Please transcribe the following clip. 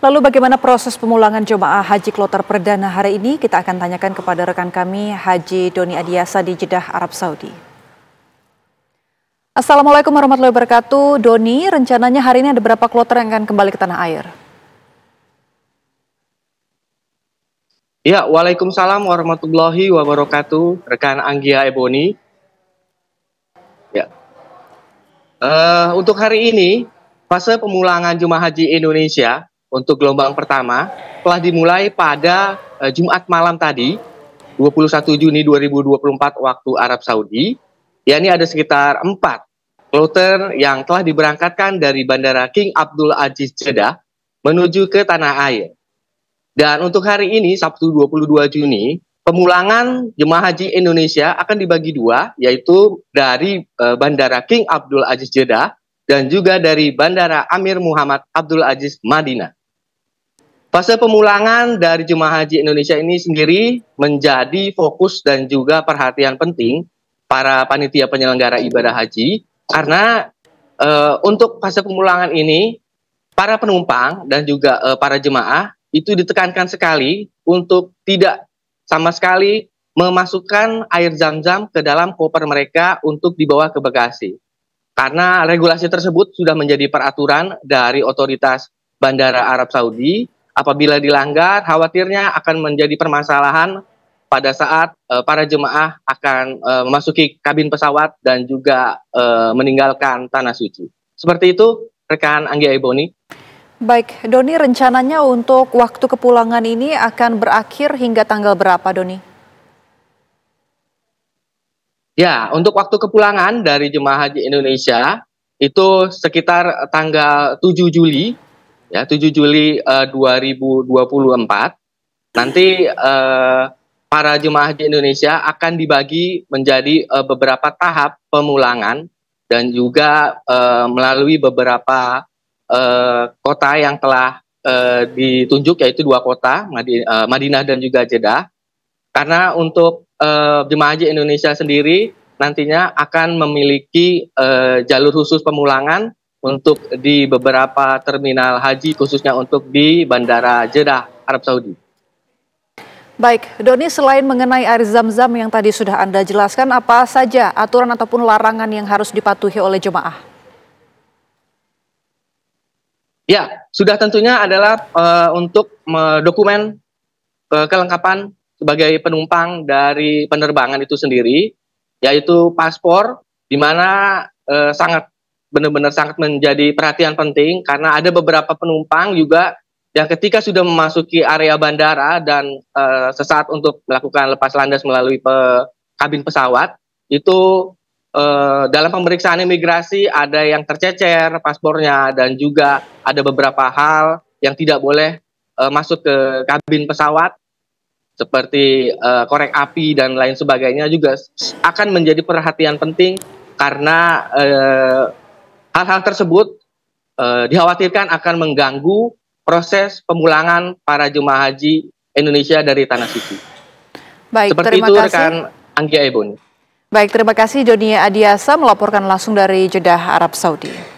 Lalu bagaimana proses pemulangan jemaah haji kloter perdana hari ini? Kita akan tanyakan kepada rekan kami Haji Doni Adiasa di Jeddah, Arab Saudi. Assalamualaikum warahmatullahi wabarakatuh. Doni, rencananya hari ini ada berapa kloter yang akan kembali ke tanah air? Ya, Waalaikumsalam warahmatullahi wabarakatuh. Rekan Anggia Eboni. Ya. Uh, untuk hari ini, fase pemulangan Jemaah Haji Indonesia untuk gelombang pertama telah dimulai pada uh, Jumat malam tadi 21 Juni 2024 waktu Arab Saudi Ya, ini ada sekitar 4 kloter yang telah diberangkatkan dari Bandara King Abdul Aziz Jeddah menuju ke tanah air. Dan untuk hari ini Sabtu 22 Juni Pemulangan jemaah haji Indonesia akan dibagi dua, yaitu dari eh, Bandara King Abdul Aziz Jeddah dan juga dari Bandara Amir Muhammad Abdul Aziz Madinah. Fase pemulangan dari jemaah haji Indonesia ini sendiri menjadi fokus dan juga perhatian penting para panitia penyelenggara ibadah haji karena e, untuk fase pemulangan ini para penumpang dan juga e, para jemaah itu ditekankan sekali untuk tidak sama sekali memasukkan air zam-zam ke dalam koper mereka untuk dibawa ke bagasi. Karena regulasi tersebut sudah menjadi peraturan dari otoritas Bandara Arab Saudi Apabila dilanggar, khawatirnya akan menjadi permasalahan pada saat uh, para jemaah akan uh, memasuki kabin pesawat dan juga uh, meninggalkan tanah suci. Seperti itu, rekan Anggi Eboni. Baik, Doni, rencananya untuk waktu kepulangan ini akan berakhir hingga tanggal berapa, Doni? Ya, untuk waktu kepulangan dari jemaah haji Indonesia itu sekitar tanggal 7 Juli ya 7 Juli eh, uh, 2024 nanti uh, para jemaah haji Indonesia akan dibagi menjadi uh, beberapa tahap pemulangan dan juga uh, melalui beberapa uh, kota yang telah uh, ditunjuk yaitu dua kota Madi uh, Madinah dan juga Jeddah karena untuk uh, jemaah haji Indonesia sendiri nantinya akan memiliki uh, jalur khusus pemulangan untuk di beberapa terminal haji khususnya untuk di Bandara Jeddah Arab Saudi. Baik, Doni selain mengenai air zam-zam yang tadi sudah Anda jelaskan, apa saja aturan ataupun larangan yang harus dipatuhi oleh jemaah? Ya, sudah tentunya adalah uh, untuk dokumen uh, eh, kelengkapan sebagai penumpang dari penerbangan itu sendiri, yaitu paspor, di mana uh, sangat benar-benar sangat menjadi perhatian penting karena ada beberapa penumpang juga yang ketika sudah memasuki area bandara dan uh, sesaat untuk melakukan lepas landas melalui pe kabin pesawat itu uh, dalam pemeriksaan imigrasi ada yang tercecer paspornya dan juga ada beberapa hal yang tidak boleh uh, masuk ke kabin pesawat seperti uh, korek api dan lain sebagainya juga akan menjadi perhatian penting karena uh, Hal-hal tersebut e, dikhawatirkan akan mengganggu proses pemulangan para jemaah haji Indonesia dari tanah suci. Baik, Seperti terima itu kasih. rekan Anggia Ebon. Baik, terima kasih Joni Adiasa melaporkan langsung dari Jeddah, Arab Saudi.